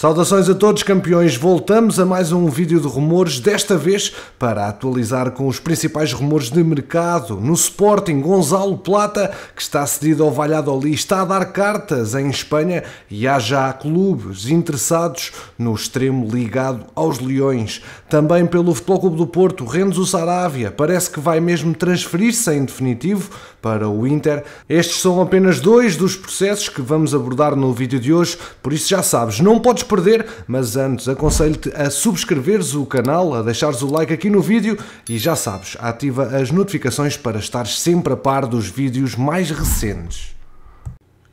Saudações a todos campeões, voltamos a mais um vídeo de rumores, desta vez para atualizar com os principais rumores de mercado. No Sporting, Gonzalo Plata, que está cedido ao Valladolid, está a dar cartas em Espanha e há já clubes interessados no extremo ligado aos Leões. Também pelo Futebol Clube do Porto, Renzo Saravia parece que vai mesmo transferir-se em definitivo para o Inter. Estes são apenas dois dos processos que vamos abordar no vídeo de hoje, por isso já sabes, não podes perder, mas antes aconselho-te a subscreveres o canal, a deixares o like aqui no vídeo e já sabes, ativa as notificações para estares sempre a par dos vídeos mais recentes.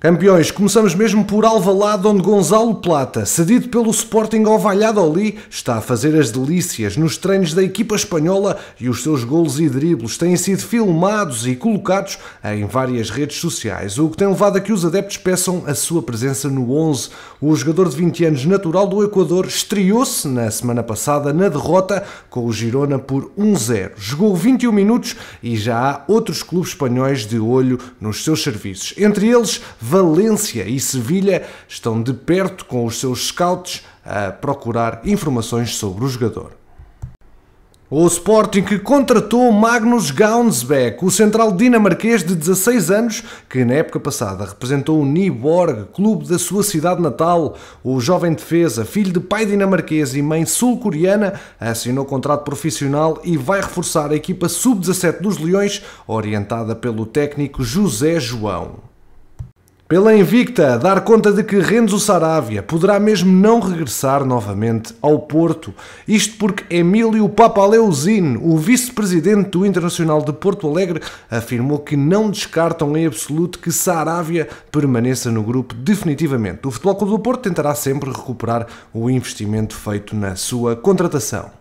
Campeões, começamos mesmo por Alvalade, onde Gonzalo Plata, cedido pelo Sporting ao Valladolid, está a fazer as delícias nos treinos da equipa espanhola e os seus golos e dribles têm sido filmados e colocados em várias redes sociais, o que tem levado a que os adeptos peçam a sua presença no 11. O jogador de 20 anos natural do Equador estreou-se na semana passada na derrota com o Girona por 1-0. Jogou 21 minutos e já há outros clubes espanhóis de olho nos seus serviços. Entre eles, Valência e Sevilha estão de perto com os seus scouts a procurar informações sobre o jogador. O Sporting que contratou Magnus Gaunsbeck, o central dinamarquês de 16 anos, que na época passada representou o Niborg clube da sua cidade natal. O jovem defesa, filho de pai dinamarquês e mãe sul-coreana, assinou contrato profissional e vai reforçar a equipa sub-17 dos Leões, orientada pelo técnico José João. Pela Invicta, dar conta de que Renzo Saravia poderá mesmo não regressar novamente ao Porto. Isto porque Emílio Papaleuzin, o vice-presidente do Internacional de Porto Alegre, afirmou que não descartam em absoluto que Saravia permaneça no grupo definitivamente. O Futebol Clube do Porto tentará sempre recuperar o investimento feito na sua contratação.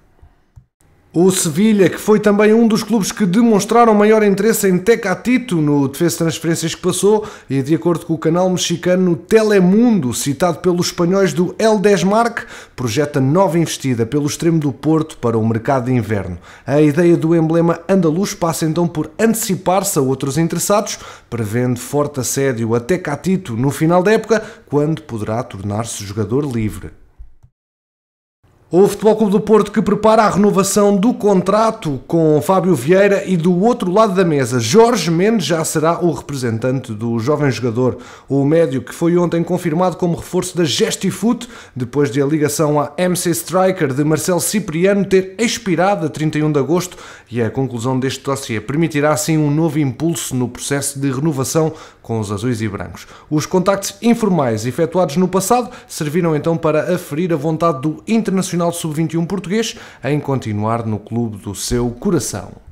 O Sevilha, que foi também um dos clubes que demonstraram maior interesse em Tecatito no defesa de transferências que passou, e de acordo com o canal mexicano Telemundo, citado pelos espanhóis do El Desmarque, projeta nova investida pelo extremo do Porto para o mercado de inverno. A ideia do emblema andaluz passa então por antecipar-se a outros interessados, prevendo forte assédio a Tecatito no final da época, quando poderá tornar-se jogador livre. O Futebol Clube do Porto que prepara a renovação do contrato com Fábio Vieira e do outro lado da mesa, Jorge Mendes já será o representante do jovem jogador, o médio que foi ontem confirmado como reforço da Gestifoot, depois de a ligação à MC Striker de Marcelo Cipriano ter expirado a 31 de agosto e a conclusão deste dossiê permitirá assim um novo impulso no processo de renovação com os azuis e brancos. Os contactos informais efetuados no passado serviram então para aferir a vontade do Internacional Nacional Sub-21 português em continuar no clube do seu coração.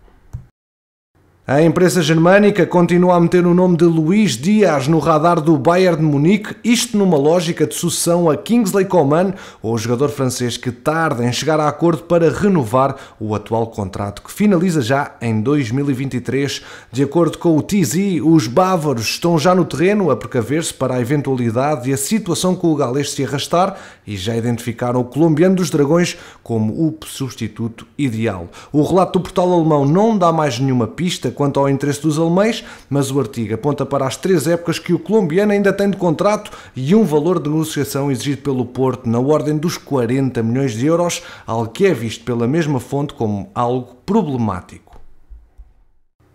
A imprensa germânica continua a meter o nome de Luís Dias no radar do Bayern de Munique, isto numa lógica de sucessão a Kingsley Coman, o jogador francês que tarda em chegar a acordo para renovar o atual contrato, que finaliza já em 2023. De acordo com o TZ, os bávaros estão já no terreno a precaver-se para a eventualidade e a situação com o galês se arrastar e já identificaram o colombiano dos dragões como o substituto ideal. O relato do portal alemão não dá mais nenhuma pista quanto ao interesse dos alemães, mas o artigo aponta para as três épocas que o colombiano ainda tem de contrato e um valor de negociação exigido pelo Porto na ordem dos 40 milhões de euros, algo que é visto pela mesma fonte como algo problemático.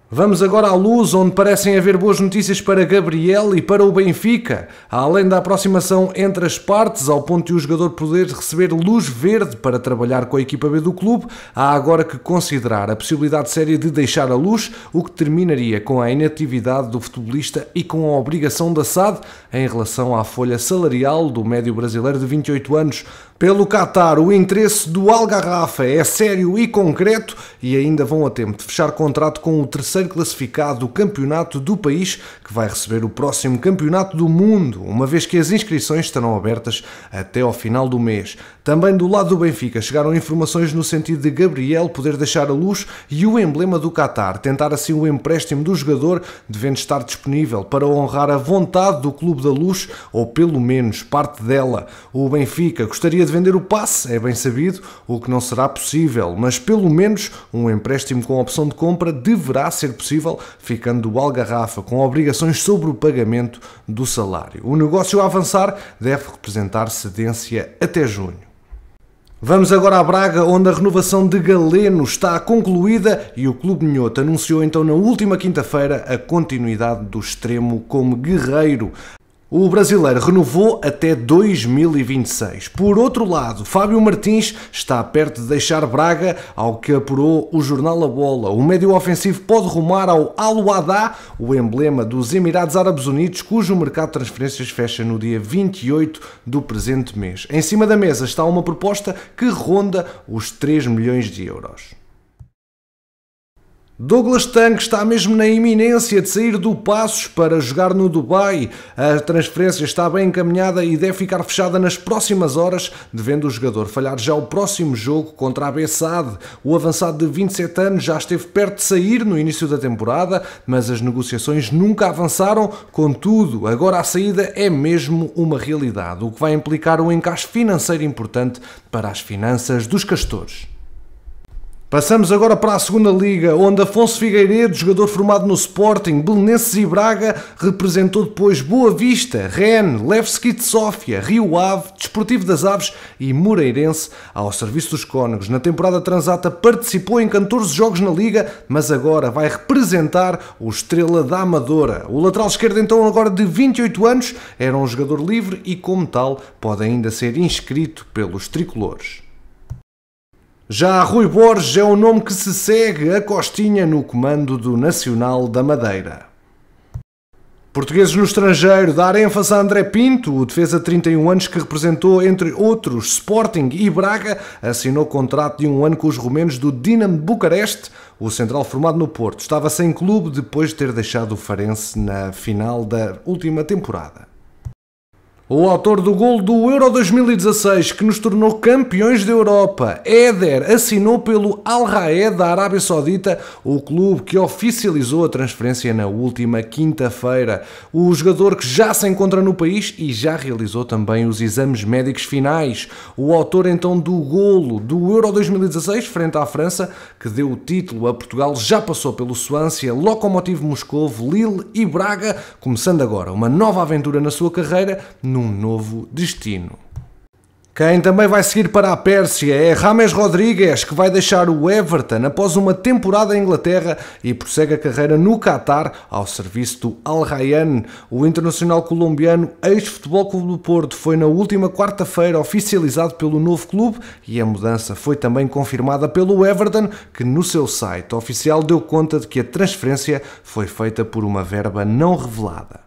Vamos agora à luz, onde parecem haver boas notícias para Gabriel e para o Benfica, além da aproximação entre as partes, ao ponto de o jogador poder receber luz verde para trabalhar com a equipa B do clube, há agora que considerar a possibilidade séria de deixar a luz, o que terminaria com a inatividade do futebolista e com a obrigação da SAD em relação à folha salarial do médio brasileiro de 28 anos. Pelo Qatar, o interesse do Algarrafa é sério e concreto e ainda vão a tempo de fechar contrato com o terceiro classificado do campeonato do país, que vai receber o próximo campeonato do mundo, uma vez que as inscrições estarão abertas até ao final do mês. Também do lado do Benfica chegaram informações no sentido de Gabriel poder deixar a luz e o emblema do Qatar, tentar assim o empréstimo do jogador, devendo estar disponível para honrar a vontade do Clube da Luz, ou pelo menos parte dela. O Benfica gostaria de vender o passe, é bem sabido, o que não será possível, mas pelo menos um empréstimo com opção de compra deverá ser possível, ficando o Algarrafa com obrigações sobre o pagamento do salário. O negócio a avançar deve representar cedência até junho. Vamos agora a Braga, onde a renovação de Galeno está concluída e o Clube Minhoto anunciou então na última quinta-feira a continuidade do extremo como guerreiro. O brasileiro renovou até 2026. Por outro lado, Fábio Martins está perto de deixar Braga, ao que apurou o jornal A Bola. O médio ofensivo pode rumar ao Al-Wadá, o emblema dos Emirados Árabes Unidos, cujo mercado de transferências fecha no dia 28 do presente mês. Em cima da mesa está uma proposta que ronda os 3 milhões de euros. Douglas Tanque está mesmo na iminência de sair do Passos para jogar no Dubai. A transferência está bem encaminhada e deve ficar fechada nas próximas horas, devendo o jogador falhar já o próximo jogo contra a Bessade. O avançado de 27 anos já esteve perto de sair no início da temporada, mas as negociações nunca avançaram. Contudo, agora a saída é mesmo uma realidade, o que vai implicar um encaixe financeiro importante para as finanças dos castores. Passamos agora para a segunda liga, onde Afonso Figueiredo, jogador formado no Sporting, Belenenses e Braga, representou depois Boa Vista, Rennes, Levski de Sófia, Rio Ave, Desportivo das Aves e Moreirense ao serviço dos cónegos. Na temporada transata participou em 14 jogos na liga, mas agora vai representar o Estrela da Amadora. O lateral esquerdo então agora de 28 anos era um jogador livre e como tal pode ainda ser inscrito pelos tricolores. Já Rui Borges é o nome que se segue a Costinha no comando do Nacional da Madeira. Portugueses no estrangeiro, dar ênfase a André Pinto, o defesa de 31 anos que representou, entre outros, Sporting e Braga, assinou contrato de um ano com os romenos do Dinamo de Bucareste. O central formado no Porto estava sem clube depois de ter deixado o Farense na final da última temporada. O autor do gol do Euro 2016, que nos tornou campeões da Europa, Éder, assinou pelo Al Raed da Arábia Saudita, o clube que oficializou a transferência na última quinta-feira. O jogador que já se encontra no país e já realizou também os exames médicos finais. O autor então do golo do Euro 2016 frente à França, que deu o título a Portugal, já passou pelo Suância, Lokomotiv Moscovo, Lille e Braga, começando agora uma nova aventura na sua carreira num novo destino. Quem também vai seguir para a Pérsia é Rames Rodrigues, que vai deixar o Everton após uma temporada em Inglaterra e prossegue a carreira no Qatar ao serviço do Al Rayyan. O internacional colombiano, ex-futebol Clube do Porto, foi na última quarta-feira oficializado pelo novo clube e a mudança foi também confirmada pelo Everton, que no seu site oficial deu conta de que a transferência foi feita por uma verba não revelada.